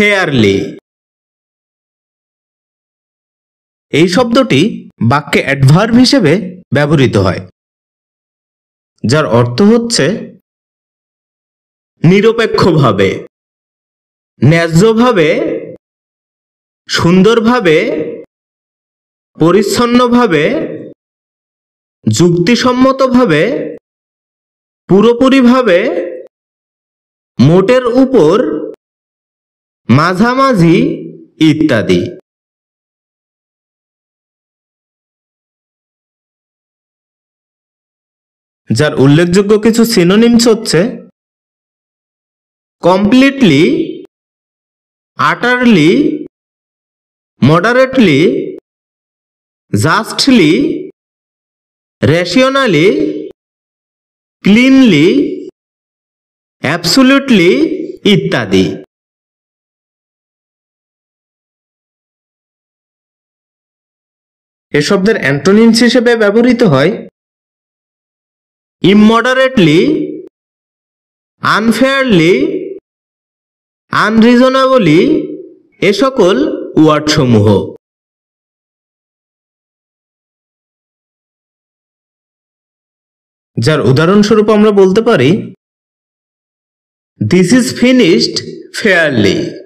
fairly এই শব্দটি বাক্যে অ্যাডভার্ব হিসেবে ব্যবহৃত হয় যার অর্থ হচ্ছে নিরপেক্ষভাবে ন্যায্যভাবে সুন্দরভাবে পরিচ্ছন্নভাবে যুক্তিসম্মতভাবে পুরোপুরিভাবে মোটের উপর মাঝামাঝি ইত্যাদি যার উল্লেখযোগ্য কিছু সিনোনিমস হচ্ছে completely utterly moderately justly rationally cleanly absolutely ইত্যাদি এ শব্দের অ্যান্টোনিমস হিসেবে ব্যবহৃত হয় ইমডারেটলি আনফেয়ারলি আনরিজনেবলি এ সকল ওয়ার্ড সমূহ যার উদাহরণস্বরূপ আমরা বলতে পারি দিস ইজ ফিনিশড ফেয়ারলি